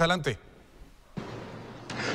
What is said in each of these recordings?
Adelante.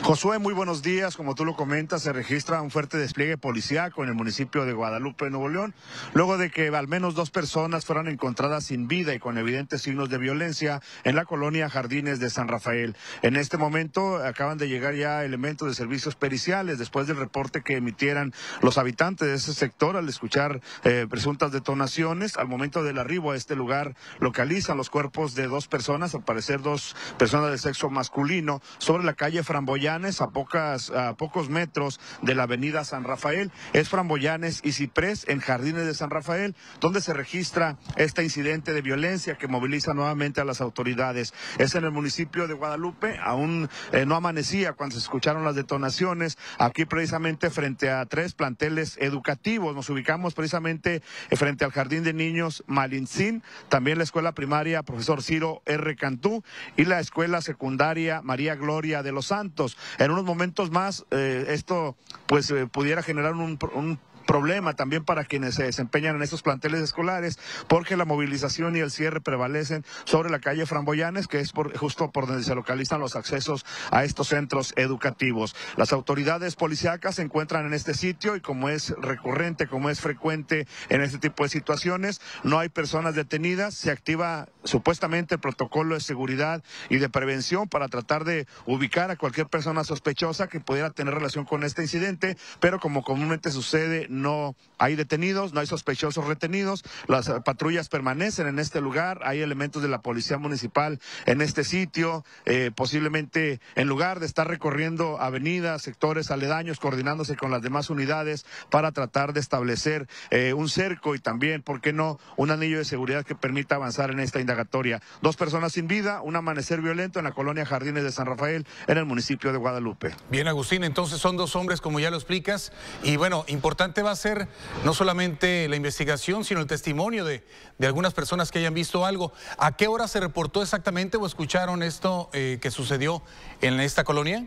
Josué, muy buenos días. Como tú lo comentas, se registra un fuerte despliegue policiaco en el municipio de Guadalupe, Nuevo León, luego de que al menos dos personas fueran encontradas sin vida y con evidentes signos de violencia en la colonia Jardines de San Rafael. En este momento acaban de llegar ya elementos de servicios periciales después del reporte que emitieran los habitantes de ese sector al escuchar eh, presuntas detonaciones. Al momento del arribo a este lugar localizan los cuerpos de dos personas, al parecer dos personas de sexo masculino, sobre la calle Framboyá a, pocas, a pocos metros de la avenida San Rafael. Es Framboyanes y Ciprés en Jardines de San Rafael, donde se registra este incidente de violencia que moviliza nuevamente a las autoridades. Es en el municipio de Guadalupe, aún eh, no amanecía cuando se escucharon las detonaciones, aquí precisamente frente a tres planteles educativos. Nos ubicamos precisamente frente al Jardín de Niños Malincín también la escuela primaria profesor Ciro R. Cantú y la escuela secundaria María Gloria de los Santos. En unos momentos más, eh, esto pues eh, pudiera generar un, un problema también para quienes se desempeñan en estos planteles escolares, porque la movilización y el cierre prevalecen sobre la calle Framboyanes, que es por, justo por donde se localizan los accesos a estos centros educativos. Las autoridades policíacas se encuentran en este sitio y como es recurrente, como es frecuente en este tipo de situaciones, no hay personas detenidas, se activa supuestamente el protocolo de seguridad y de prevención para tratar de ubicar a cualquier persona sospechosa que pudiera tener relación con este incidente, pero como comúnmente sucede, no no hay detenidos, no hay sospechosos retenidos. Las patrullas permanecen en este lugar. Hay elementos de la policía municipal en este sitio. Eh, posiblemente, en lugar de estar recorriendo avenidas, sectores aledaños, coordinándose con las demás unidades para tratar de establecer eh, un cerco y también, ¿por qué no?, un anillo de seguridad que permita avanzar en esta indagatoria. Dos personas sin vida, un amanecer violento en la colonia Jardines de San Rafael, en el municipio de Guadalupe. Bien, Agustín, entonces son dos hombres, como ya lo explicas, y bueno, importante va hacer no solamente la investigación, sino el testimonio de, de algunas personas que hayan visto algo. ¿A qué hora se reportó exactamente o escucharon esto eh, que sucedió en esta colonia?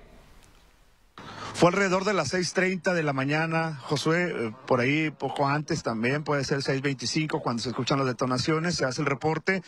Fue alrededor de las 6.30 de la mañana, Josué, eh, por ahí poco antes también, puede ser 6.25 cuando se escuchan las detonaciones, se hace el reporte.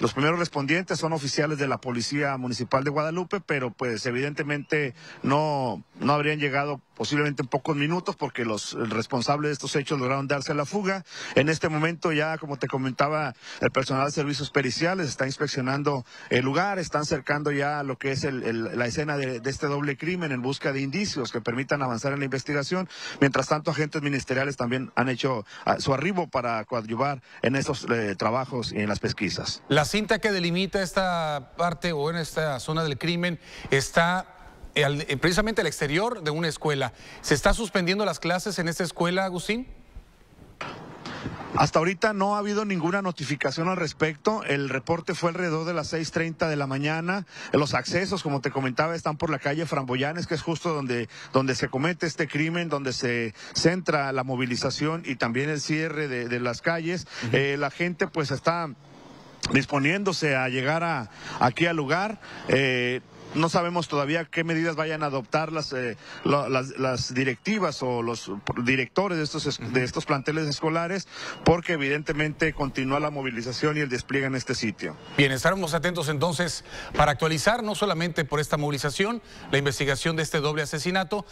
los primeros respondientes son oficiales de la Policía Municipal de Guadalupe, pero pues evidentemente no, no habrían llegado posiblemente en pocos minutos porque los responsables de estos hechos lograron darse a la fuga. En este momento ya, como te comentaba, el personal de servicios periciales está inspeccionando el lugar, están cercando ya lo que es el, la escena de, de este doble crimen en busca de indicios que permitan avanzar en la investigación. Mientras tanto, agentes ministeriales también han hecho ah, su arribo para coadyuvar en esos eh, trabajos y en las pesquisas. La cinta que delimita esta parte o en esta zona del crimen está eh, eh, precisamente al exterior de una escuela. ¿Se está suspendiendo las clases en esta escuela, Agustín? Hasta ahorita no ha habido ninguna notificación al respecto. El reporte fue alrededor de las 6.30 de la mañana. Los accesos, como te comentaba, están por la calle Framboyanes, que es justo donde, donde se comete este crimen, donde se centra la movilización y también el cierre de, las calles. Eh, la gente pues está disponiéndose a llegar a, aquí al lugar. Eh, no sabemos todavía qué medidas vayan a adoptar las, eh, directivas o los directores de estos, de estos planteles escolares, porque evidentemente continúa la movilización y el despliegue en este sitio. Bien, estaremos atentos entonces para actualizar no solamente por esta movilización, la investigación de este doble asesinato,